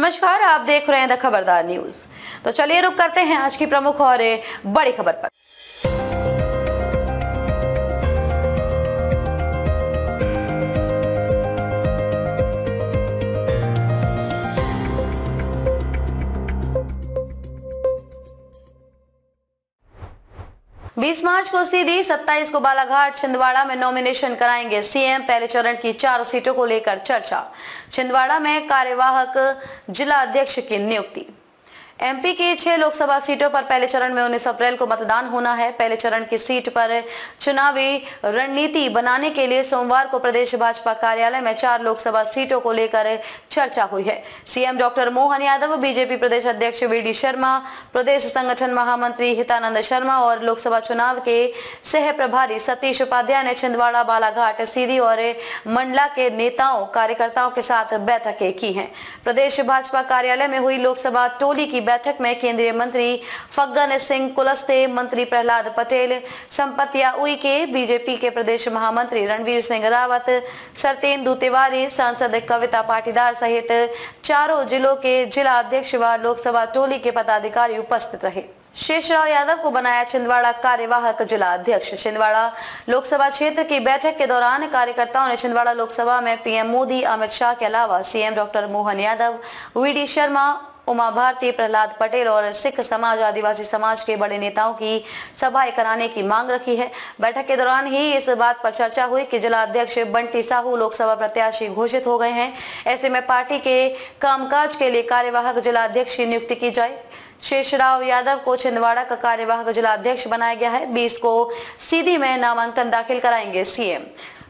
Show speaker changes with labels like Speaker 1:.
Speaker 1: नमस्कार आप देख रहे हैं द खबरदार न्यूज तो चलिए रुक करते हैं आज की प्रमुख और बड़ी खबर पर 20 मार्च को सीधी 27 को बालाघाट छिंदवाड़ा में नॉमिनेशन कराएंगे सीएम पहले चरण की चार सीटों को लेकर चर्चा छिंदवाड़ा में कार्यवाहक जिला अध्यक्ष की नियुक्ति एमपी की छह लोकसभा सीटों पर पहले चरण में 19 अप्रैल को मतदान होना है पहले चरण की सीट पर चुनावी रणनीति बनाने के लिए सोमवार को प्रदेश भाजपा कार्यालय में चार लोकसभा सीटों को लेकर चर्चा हुई है CM doctor Mohan Yadav BJP प्रदेश अध्यक्ष वी शर्मा प्रदेश संगठन महामंत्री हितानंद शर्मा और लोकसभा चुनाव के सह प्रभारी सतीश उपाध्याय ने छिंदवाड़ा बालाघाट सीधी और मंडला के नेताओं कार्यकर्ताओं के साथ बैठकें की हैं प्रदेश भाजपा कार्यालय में हुई लोकसभा टोली की बैठक में केंद्रीय मंत्री फग्गन सिंह कुलस्ते मंत्री प्रहलाद पटेल संपतिया उइके बीजेपी के प्रदेश महामंत्री रणवीर सिंह रावत सरतेंदु तिवारी सांसद कविता पाटीदार सहित चारों जिलों के जिला अध्यक्ष व लोकसभा टोली के पदाधिकारी उपस्थित रहे शेषराव यादव को बनाया छिंदवाड़ा कार्यवाहक जिला अध्यक्ष छिंदवाड़ा लोकसभा क्षेत्र की बैठक के दौरान कार्यकर्ताओं ने छिंदवाड़ा लोकसभा में पीएम मोदी अमित शाह के अलावा CM doctor Mohan Yadav VD Sharma Uma Bharti Prahlad Patel और सिख समाज आदिवासी समाज के बड़े नेताओं की सभाएं कराने की मांग रखी है बैठक के दौरान ही इस बात पर चर्चा हुई कि जिला अध्यक्ष बंटी साहू लोकसभा प्रत्याशी घोषित हो गए हैं ऐसे में पार्टी के कामकाज के लिए कार्यवाहक जिला अध्यक्ष की नियुक्ति की जाए शेषराव यादव को छिंदवाड़ा का कार्यवाहक जिला अध्यक्ष बनाया गया है बीस को सीधी में नामांकन दाखिल कराएंगे सीएम